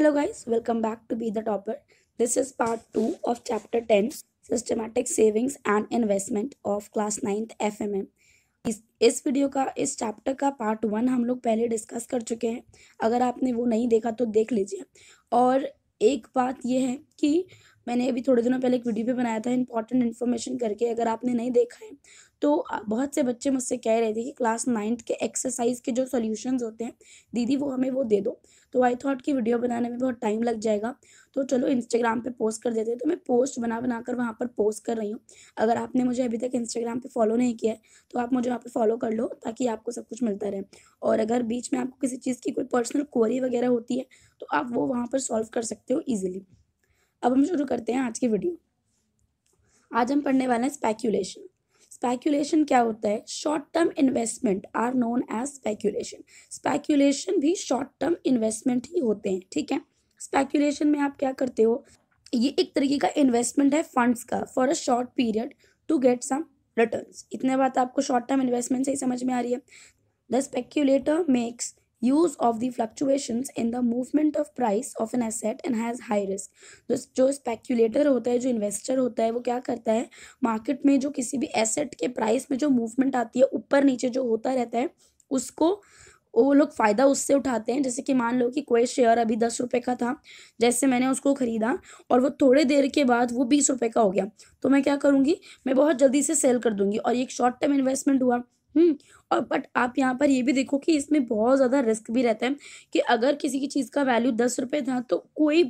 Hello guys welcome back to be the topper this is part two of chapter ten systematic savings and investment of class ninth FMM इस इस video का इस chapter का part one हम लोग पहले discuss कर चुके हैं अगर आपने वो नहीं देखा तो देख लीजिए और एक बात यह है कि मैंने अभी थोड़े दिनों पहले एक वीडियो भी बनाया था इंपॉर्टेंट इन्फॉर्मेशन करके अगर आपने नहीं देखा है तो बहुत से बच्चे मुझसे कह रहे थे कि क्लास नाइन्थ के एक्सरसाइज के जो सॉल्यूशंस होते हैं दीदी वो हमें वो दे दो तो आई थॉट कि वीडियो बनाने में बहुत टाइम लग जाएगा तो चलो इंस्टाग्राम पे पोस्ट कर देते हैं तो मैं पोस्ट बना बना कर वहाँ पर पोस्ट कर रही हूँ अगर आपने मुझे अभी तक इंस्टाग्राम पे फॉलो नहीं किया है तो आप मुझे वहाँ पे फॉलो कर लो ताकि आपको सब कुछ मिलता रहे और अगर बीच में आपको किसी चीज़ की कोई पर्सनल क्वारी वगैरह होती है तो आप वो वहाँ पर सॉल्व कर सकते हो ईजिली अब हम शुरू करते हैं आज की वीडियो आज हम पढ़ने वाले हैं स्पेक्यूलेशन स्पेक्यूलेशन क्या होता है short term investment are known as speculation speculation भी शॉर्ट टर्म इन्वेस्टमेंट ही होते हैं ठीक है स्पैक्यूलेशन में आप क्या करते हो ये एक तरीके का इन्वेस्टमेंट है फंड्स का for a short period to get some return इतने बात आपको शॉर्ट टर्म इन्वेस्टमेंट से ही समझ में आ रही है the speculator makes use of the fluctuation in the movement of price of an asset and has high risk जो स्पेक्यूलेटर होता है जो इन्वेस्टर होता है वो क्या करता है मार्केट में जो किसी भी एसेट के प्राइस में जो मूवमेंट आती है ऊपर नीचे जो होता रहता है उसको वो लोग फ़ायदा उससे उठाते हैं जैसे कि मान लो कि कोई शेयर अभी दस रुपये का था जैसे मैंने उसको ख़रीदा और वो थोड़े देर के बाद वो बीस रुपये का हो गया तो मैं क्या करूँगी मैं बहुत जल्दी से सेल कर दूँगी और एक शॉर्ट टर्म इन्वेस्टमेंट हुआ हम्म और बट आप यहाँ पर ये भी देखो कि इसमें बहुत ज़्यादा रिस्क भी रहता है कि अगर किसी की चीज़ का वैल्यू दस रुपये था तो कोई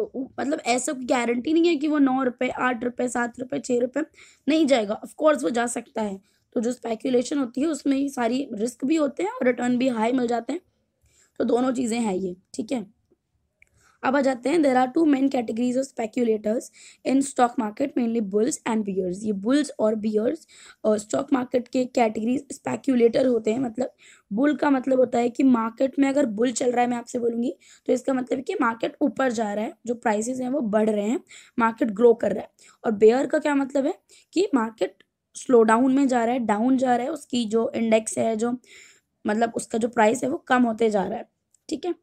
मतलब ऐसा कोई गारंटी नहीं है कि वो नौ रुपये आठ रुपये सात रुपये छः रुपये नहीं जाएगा ऑफकोर्स वो जा सकता है तो जो स्पेकुलेशन होती है उसमें सारी रिस्क भी होते हैं और रिटर्न भी हाई मिल जाते हैं तो दोनों चीज़ें हैं ये ठीक है अब आ जाते हैं there are two main categories of speculators in stock market mainly bulls and bears ये बुल्स और बियर्स स्टॉक मार्केट के कैटेगरीज स्पेक्यूलेटर होते हैं मतलब बुल का मतलब होता है कि मार्केट में अगर बुल चल रहा है मैं आपसे बोलूंगी तो इसका मतलब कि मार्केट ऊपर जा रहा है जो प्राइसेस हैं वो बढ़ रहे हैं मार्केट ग्रो कर रहा है और बेयर का क्या मतलब है कि मार्केट स्लो डाउन में जा रहा है डाउन जा रहा है उसकी जो इंडेक्स है जो मतलब उसका जो प्राइस है वो कम होते जा रहा है ठीक है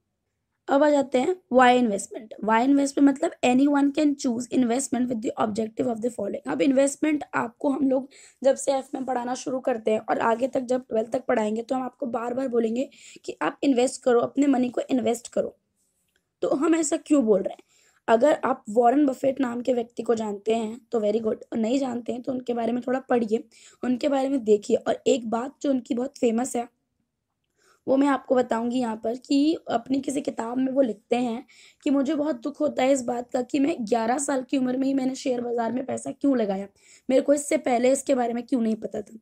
अब आ जाते हैं वाई इन्वेस्टमेंट वाई इन्वेस्टमेंट मतलब anyone can choose investment with the objective of the following अब इन्वेस्टमेंट आपको हम लोग जब से एफ में पढ़ाना शुरू करते हैं और आगे तक जब ट्वेल्थ तक पढ़ाएंगे तो हम आपको बार बार बोलेंगे कि आप इन्वेस्ट करो अपने मनी को इन्वेस्ट करो तो हम ऐसा क्यों बोल रहे हैं अगर आप वॉरेन बफेट नाम के व्यक्ति को जानते हैं तो वेरी गुड और नहीं जानते हैं तो उनके बारे में थोड़ा पढ़िए उनके बारे में देखिए और एक बात जो उनकी बहुत फेमस है वो मैं आपको बताऊंगी यहाँ पर कि अपनी किसी किताब में वो लिखते हैं कि मुझे बहुत दुख होता है इस बात का कि मैं ग्यारह साल की उम्र में ही मैंने शेयर बाज़ार में पैसा क्यों लगाया मेरे को इससे पहले इसके बारे में क्यों नहीं पता था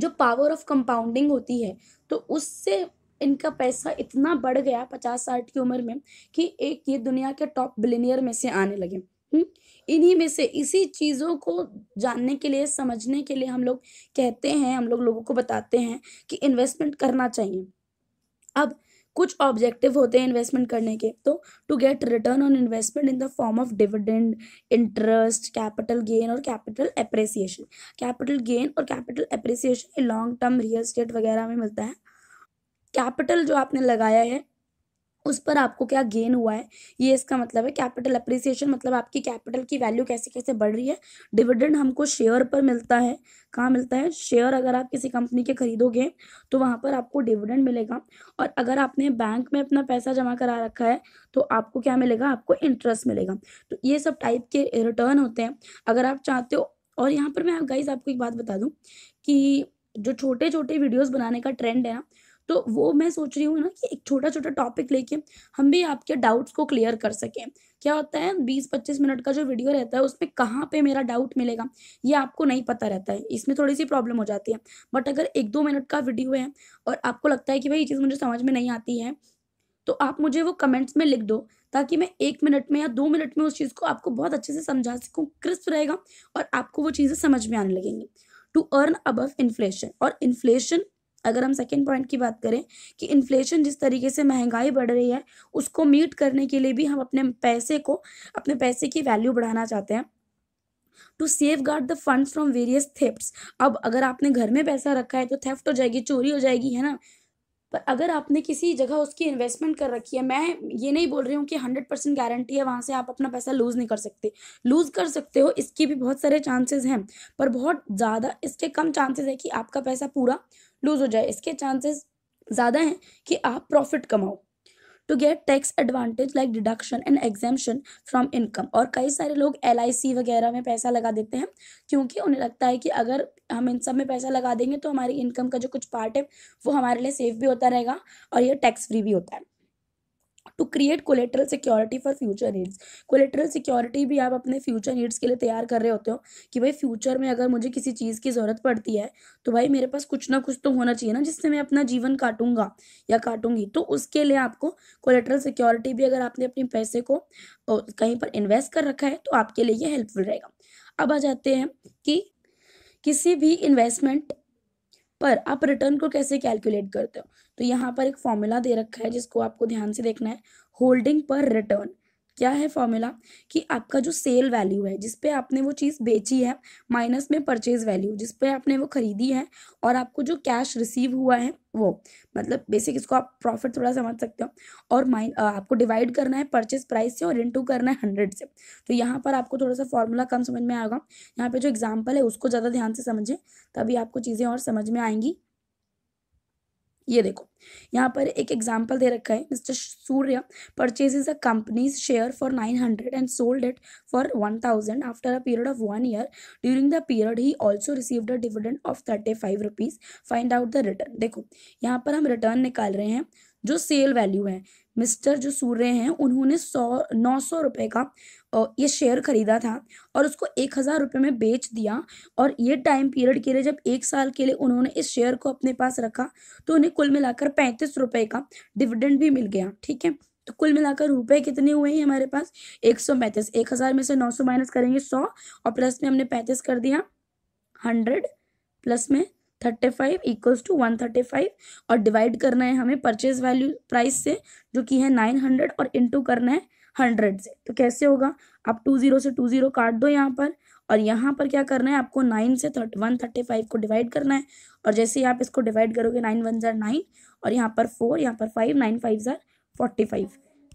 जो पावर ऑफ कंपाउंडिंग होती है तो उससे इनका पैसा इतना बढ़ गया पचास साठ की उम्र में कि एक ये दुनिया के टॉप बिलीनियर में से आने लगे हम्म? इन्हीं में से इसी चीज़ों को जानने के लिए समझने के लिए हम लोग कहते हैं हम लोग लोगों को बताते हैं कि इन्वेस्टमेंट करना चाहिए अब कुछ ऑब्जेक्टिव होते हैं इन्वेस्टमेंट करने के तो to get return on investment in the form of dividend interest capital gain और कैपिटल अप्रिसिएशन कैपिटल गेन और capital appreciation long term real estate वगैरह में मिलता है कैपिटल जो आपने लगाया है उस पर आपको क्या गेन हुआ है ये इसका मतलब है कैपिटल अप्रिसिएशन मतलब आपकी कैपिटल की वैल्यू कैसे कैसे बढ़ रही है डिविडेंड हमको शेयर पर मिलता है कहाँ मिलता है शेयर अगर आप किसी कंपनी के खरीदोगे तो वहाँ पर आपको डिविडेंड मिलेगा और अगर आपने बैंक में अपना पैसा जमा करा रखा है तो आपको क्या मिलेगा आपको इंटरेस्ट मिलेगा तो ये सब टाइप के रिटर्न होते हैं अगर आप चाहते हो और यहाँ पर मैं गाइज आपको एक बात बता दूँ कि जो छोटे छोटे वीडियोज़ बनाने का ट्रेंड है ना तो वो मैं सोच रही हूँ ना कि एक छोटा छोटा टॉपिक लेके हम भी आपके डाउट्स को क्लियर कर सकें क्या होता है बीस पच्चीस मिनट का जो वीडियो रहता है उसमें कहाँ पे मेरा डाउट मिलेगा ये आपको नहीं पता रहता है इसमें थोड़ी सी प्रॉब्लम हो जाती है बट अगर एक दो मिनट का वीडियो है और आपको लगता है कि भाई ये चीज़ मुझे समझ में नहीं आती है तो आप मुझे वो कमेंट्स में लिख दो ताकि मैं एक मिनट में या दो मिनट में उस चीज़ को आपको बहुत अच्छे से समझा सकूँ क्रिस्प रहेगा और आपको वो चीज़ें समझ में आने लगेंगी टू अर्न अबव इन्फ्लेशन और इन्फ्लेशन अगर हम सेकेंड पॉइंट की बात करें कि इन्फ्लेशन जिस तरीके से महंगाई बढ़ रही है उसको मीट करने के लिए भी हम अपने पैसे को अपने पैसे की वैल्यू बढ़ाना चाहते हैं to safeguard the fund from various theft अब अगर आपने घर में पैसा रखा है तो थेफ्ट हो जाएगी चोरी हो जाएगी है ना पर अगर आपने किसी जगह उसकी इन्वेस्टमेंट कर रखी है मैं ये नहीं बोल रही हूँ कि हंड्रेड परसेंट गारंटी है वहाँ से आप अपना पैसा लूज़ नहीं कर सकते लूज़ कर सकते हो इसके भी बहुत सारे चांसेस हैं पर बहुत ज़्यादा इसके कम चांसेस है कि आपका पैसा पूरा लूज हो जाए इसके चांसेस ज़्यादा हैं कि आप प्रॉफिट कमाओ to get tax advantage like deduction and exemption from income और कई सारे लोग एल वगैरह में पैसा लगा देते हैं क्योंकि उन्हें लगता है कि अगर हम इन सब में पैसा लगा देंगे तो हमारी इनकम का जो कुछ पार्ट है वो हमारे लिए सेफ भी होता रहेगा और ये टैक्स फ्री भी होता है to create collateral security for future needs collateral security भी आप अपने फ्यूचर नीड्स के लिए तैयार कर रहे होते हो कि भाई फ्यूचर में अगर मुझे किसी चीज़ की ज़रूरत पड़ती है तो भाई मेरे पास कुछ ना कुछ तो होना चाहिए ना जिससे मैं अपना जीवन काटूंगा या काटूंगी तो उसके लिए आपको कोलेट्रल सिक्योरिटी भी अगर आपने अपने पैसे को कहीं पर इन्वेस्ट कर रखा है तो आपके लिए ये हेल्पफुल रहेगा अब आ जाते हैं कि किसी भी इन्वेस्टमेंट पर आप रिटर्न को कैसे कैलकुलेट करते हो तो यहाँ पर एक फॉर्मूला दे रखा है जिसको आपको ध्यान से देखना है होल्डिंग पर रिटर्न क्या है फॉर्मूला कि आपका जो सेल वैल्यू है जिसपे आपने वो चीज़ बेची है माइनस में परचेज वैल्यू जिसपे आपने वो खरीदी है और आपको जो कैश रिसीव हुआ है वो मतलब बेसिक इसको आप प्रॉफिट थोड़ा समझ सकते हो और माइन आपको डिवाइड करना है परचेज प्राइस से और इंटू करना है हंड्रेड से तो यहाँ पर आपको थोड़ा सा फॉर्मूला कम समझ में आएगा यहाँ पे जो एग्जाम्पल है उसको ज़्यादा ध्यान से समझें तभी आपको चीज़ें और समझ में आएंगी ये देखो यहाँ पर एक एग्जाम्पल दे रखा है mister Surya purchases a company's share for nine hundred and sold it for one thousand after a period of one year during the period he also received a dividend of thirty five rupees find out the return देखो यहाँ पर हम return निकाल रहे हैं जो cell value है mister जो सूर्य हैं उन्होंने सौ नौ सौ रुपये का ये शेयर खरीदा था और उसको एक हज़ार रुपये में बेच दिया और ये टाइम पीरियड के लिए जब एक साल के लिए उन्होंने इस शेयर को अपने पास रखा तो उन्हें कुल मिलाकर पैंतीस रुपये का डिविडेंड भी मिल गया ठीक है तो कुल मिलाकर रुपए कितने हुए हैं हमारे पास एक सौ पैंतीस एक हज़ार में से नौ सौ माइनस करेंगे सौ और प्लस में हमने पैंतीस कर दिया हंड्रेड प्लस में thirty five equals to one thirty five और डिवाइड करना है हमें परचेज वैल्यू प्राइस से जो कि है नाइन हंड्रेड और इंटू करना है हंड्रेड से तो कैसे होगा आप टू ज़ीरो से टू ज़ीरो काट दो यहाँ पर और यहाँ पर क्या करना है आपको नाइन से थर्ट वन थर्टी फाइव को डिवाइड करना है और जैसे ही आप इसको डिवाइड करोगे नाइन वन ज़ार नाइन और यहाँ पर फोर यहाँ पर फाइव नाइन फाइव ज़ार फोर्टी फाइव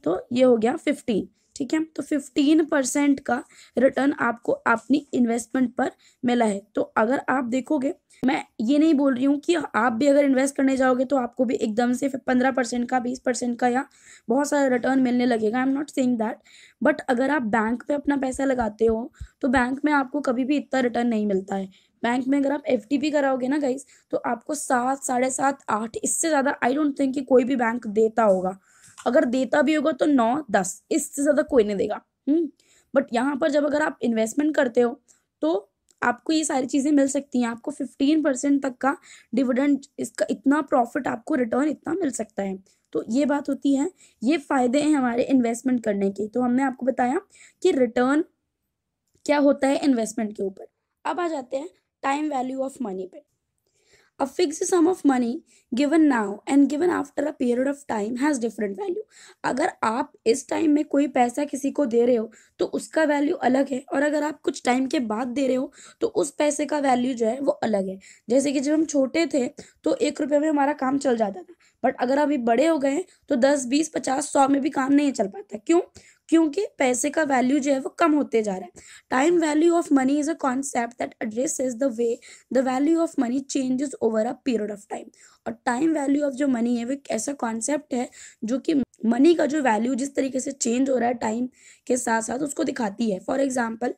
तो ये हो गया फिफ्टीन ठीक है तो फिफ्टीन परसेंट का रिटर्न आपको अपनी इन्वेस्टमेंट पर मिला है तो अगर आप देखोगे मैं ये नहीं बोल रही हूँ कि आप भी अगर इन्वेस्ट करने जाओगे तो आपको भी एकदम से पंद्रह परसेंट का बीस परसेंट का या बहुत सारा रिटर्न मिलने लगेगा I am not saying that but अगर आप बैंक पे अपना पैसा लगाते हो तो बैंक में आपको कभी भी इतना रिटर्न नहीं मिलता है बैंक में अगर आप एफ कराओगे ना गाइज तो आपको सात साढ़े सात आठ इससे ज़्यादा आई डोंट थिंक कि कोई भी बैंक देता होगा अगर देता भी होगा तो नौ दस इससे ज़्यादा कोई नहीं देगा बट हम्म, यहाँ पर जब अगर आप इन्वेस्टमेंट करते हो तो आपको ये सारी चीज़ें मिल सकती हैं आपको फिफ्टीन परसेंट तक का डिविडेंड इसका इतना प्रॉफिट आपको रिटर्न इतना मिल सकता है तो ये बात होती है ये फ़ायदे हैं हमारे इन्वेस्टमेंट करने के तो हमने आपको बताया कि रिटर्न क्या होता है इन्वेस्टमेंट के ऊपर अब आ जाते हैं टाइम वैल्यू ऑफ मनी पे A fixed sum of money given now and given after a period of time has different value. अगर आप इस time में कोई पैसा किसी को दे रहे हो तो उसका value अलग है और अगर आप कुछ टाइम के बाद दे रहे हो तो उस पैसे का वैल्यू जो है वो अलग है जैसे कि जब हम छोटे थे तो एक रुपये में हमारा काम चल जाता था बट अगर अभी बड़े हो गए तो दस बीस पचास सौ में भी काम नहीं चल पाता क्यों क्योंकि पैसे का वैल्यू जो है वो कम होते जा रहा है time value of money is a concept that addresses the way the value of money changes over a period of time और टाइम वैल्यू ऑफ जो मनी है वो एक ऐसा कॉन्सेप्ट है जो कि मनी का जो वैल्यू जिस तरीके से चेंज हो रहा है टाइम के साथ साथ उसको दिखाती है for example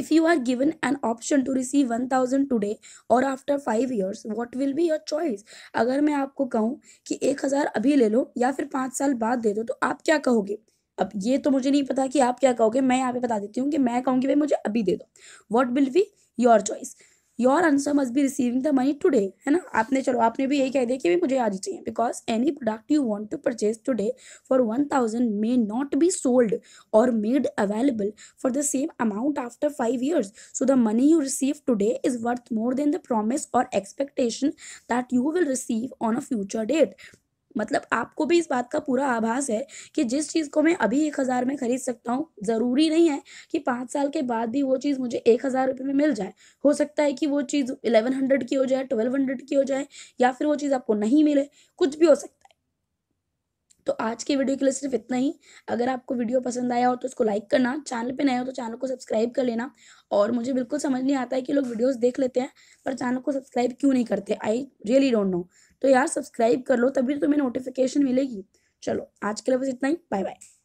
if you are given an option to receive thousand today और after five years what will be your choice अगर मैं आपको कहूँ कि हजार अभी ले लो या फिर पाँच साल बाद दे दो तो आप क्या कहोगे अब ये तो मुझे नहीं पता कि आप क्या कहोगे मैं यहाँ पे बता देती हूँ कि मैं कहूँगी भाई मुझे अभी दे दो what will be your choice your answer must be receiving the money today है ना आपने चलो आपने भी यही कह दिया कि भाई मुझे आज ही चाहिए because any product you want to purchase today for one thousand may not be sold और made available for the same amount after five years so the money you receive today is worth more than the promise और expectation that you will receive on a future date मतलब आपको भी इस बात का पूरा आभास है कि जिस चीज़ को मैं अभी एक हज़ार में ख़रीद सकता हूँ ज़रूरी नहीं है कि पाँच साल के बाद भी वो चीज़ मुझे एक हज़ार रुपये में मिल जाए हो सकता है कि वो चीज़ इलेवन हंड्रेड की हो जाए ट्वेल्व हंड्रेड की हो जाए या फिर वो चीज़ आपको नहीं मिले कुछ भी हो सकता है तो आज के वीडियो के लिए सिर्फ इतना ही अगर आपको वीडियो पसंद आया हो तो उसको लाइक करना चैनल पे नए हो तो चैनल को सब्सक्राइब कर लेना और मुझे बिल्कुल समझ नहीं आता है कि लोग वीडियो देख लेते हैं पर चैनल को सब्सक्राइब क्यों नहीं करते आई रियली डोंट नो तो यार सब्सक्राइब कर लो तभी तो तुम्हें नोटिफिकेशन मिलेगी चलो आज के लिए बस इतना ही बाय बाय